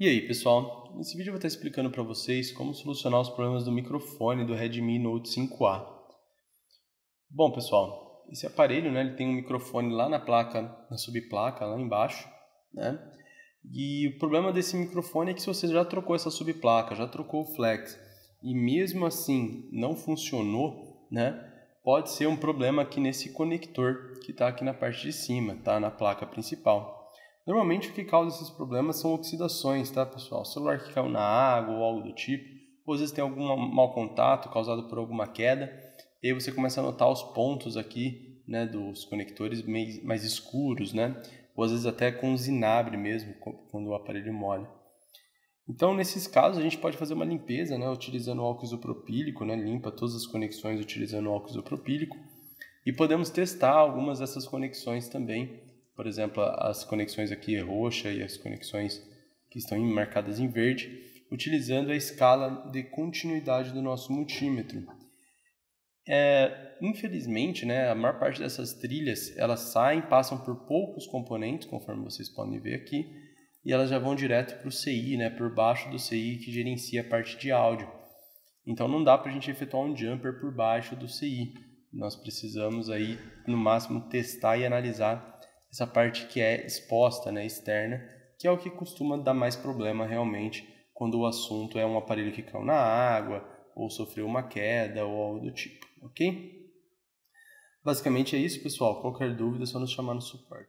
E aí, pessoal? Nesse vídeo eu vou estar explicando para vocês como solucionar os problemas do microfone do Redmi Note 5A. Bom, pessoal, esse aparelho, né, ele tem um microfone lá na placa, na subplaca, lá embaixo, né? E o problema desse microfone é que se você já trocou essa subplaca, já trocou o flex e mesmo assim não funcionou, né? Pode ser um problema aqui nesse conector que está aqui na parte de cima, tá? Na placa principal. Normalmente o que causa esses problemas são oxidações, tá, pessoal? Celular que caiu na água ou algo do tipo, ou às vezes tem algum mau contato causado por alguma queda, e aí você começa a notar os pontos aqui, né, dos conectores mais escuros, né? Ou às vezes até com zinabre mesmo, quando o aparelho molha. Então, nesses casos, a gente pode fazer uma limpeza, né, utilizando álcool isopropílico, né, limpa todas as conexões utilizando álcool isopropílico, e podemos testar algumas dessas conexões também, por exemplo, as conexões aqui é roxa e as conexões que estão marcadas em verde, utilizando a escala de continuidade do nosso multímetro. É, infelizmente, né, a maior parte dessas trilhas elas saem, passam por poucos componentes, conforme vocês podem ver aqui, e elas já vão direto para o CI, né, por baixo do CI que gerencia a parte de áudio. Então não dá para a gente efetuar um jumper por baixo do CI. Nós precisamos aí no máximo testar e analisar essa parte que é exposta, né, externa, que é o que costuma dar mais problema realmente quando o assunto é um aparelho que caiu na água ou sofreu uma queda ou algo do tipo, ok? Basicamente é isso, pessoal. Qualquer dúvida é só nos chamar no suporte.